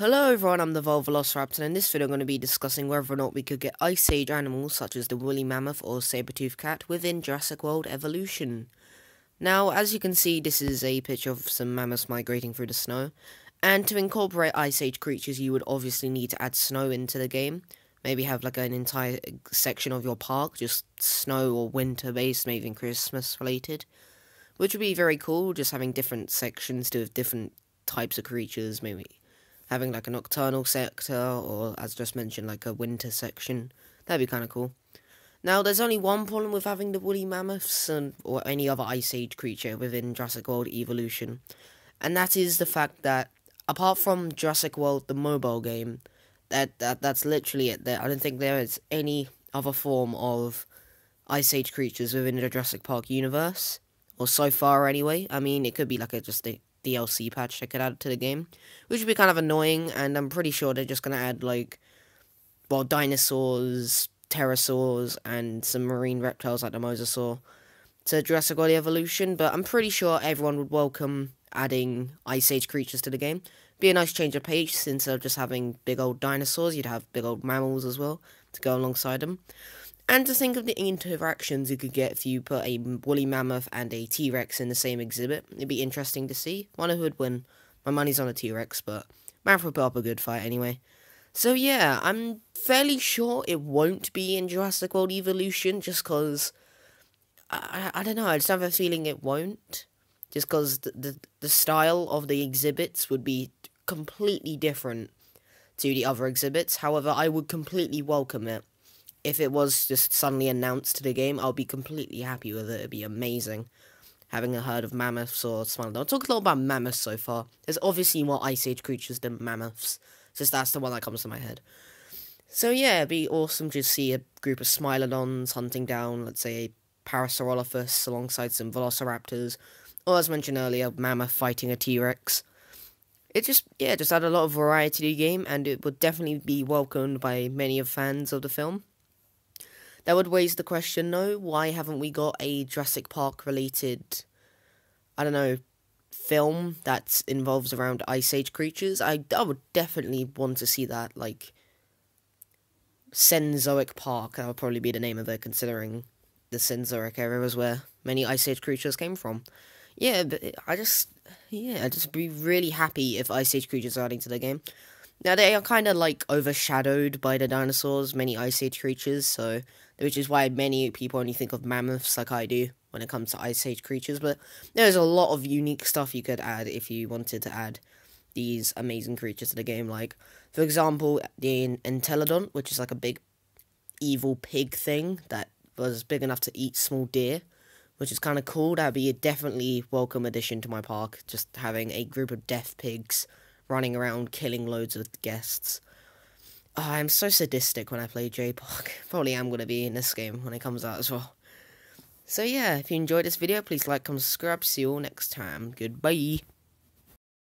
Hello everyone, I'm the Vol Velociraptor, and in this video I'm going to be discussing whether or not we could get Ice Age animals such as the woolly mammoth or saber-toothed cat within Jurassic World evolution. Now, as you can see, this is a picture of some mammoths migrating through the snow, and to incorporate Ice Age creatures you would obviously need to add snow into the game. Maybe have like an entire section of your park, just snow or winter based, maybe even Christmas related. Which would be very cool, just having different sections to different types of creatures, maybe having like a nocturnal sector or, as just mentioned, like a winter section. That'd be kind of cool. Now, there's only one problem with having the woolly mammoths and or any other Ice Age creature within Jurassic World Evolution, and that is the fact that apart from Jurassic World the mobile game, that, that that's literally it. There, I don't think there is any other form of Ice Age creatures within the Jurassic Park universe, or so far anyway. I mean, it could be like a just a DLC patch that could add to the game, which would be kind of annoying. And I'm pretty sure they're just gonna add like, well, dinosaurs, pterosaurs, and some marine reptiles like the mosasaur to Jurassic World Evolution. But I'm pretty sure everyone would welcome adding Ice Age creatures to the game. Be a nice change of pace instead of just having big old dinosaurs. You'd have big old mammals as well to go alongside them. And to think of the interactions you could get if you put a woolly mammoth and a T Rex in the same exhibit, it'd be interesting to see. of who would win. My money's on a T Rex, but Mammoth would put up a good fight anyway. So yeah, I'm fairly sure it won't be in Jurassic World Evolution, just cause I, I, I don't know. I just have a feeling it won't, just cause the, the the style of the exhibits would be completely different to the other exhibits. However, I would completely welcome it if it was just suddenly announced to the game, I'll be completely happy with it. It'd be amazing having a herd of mammoths or smaller. I'll talk a lot about mammoths so far. There's obviously more Ice Age creatures than mammoths, since that's the one that comes to my head. So yeah, it'd be awesome to see a group of Smilodons hunting down, let's say, a Parasaurolophus alongside some Velociraptors, or as mentioned earlier, Mammoth fighting a T-Rex. It just, yeah, just add a lot of variety to the game, and it would definitely be welcomed by many of fans of the film. That would raise the question, though, why haven't we got a Jurassic Park related, I don't know, film that involves around Ice Age creatures? I, I would definitely want to see that, like, Cenozoic Park, that would probably be the name of it, considering the Cenozoic era was where many Ice Age creatures came from. Yeah, but I just, yeah, I'd just be really happy if Ice Age creatures are adding to the game. Now they are kind of like overshadowed by the dinosaurs, many ice age creatures, so which is why many people only think of mammoths like I do when it comes to ice age creatures, but there's a lot of unique stuff you could add if you wanted to add these amazing creatures to the game like for example, the entelodon, which is like a big evil pig thing that was big enough to eat small deer, which is kind of cool. That'd be a definitely welcome addition to my park, just having a group of deaf pigs running around killing loads of guests. Oh, I'm so sadistic when I play j JPOG. Probably am going to be in this game when it comes out as well. So yeah, if you enjoyed this video, please like, comment, subscribe. See you all next time. Goodbye.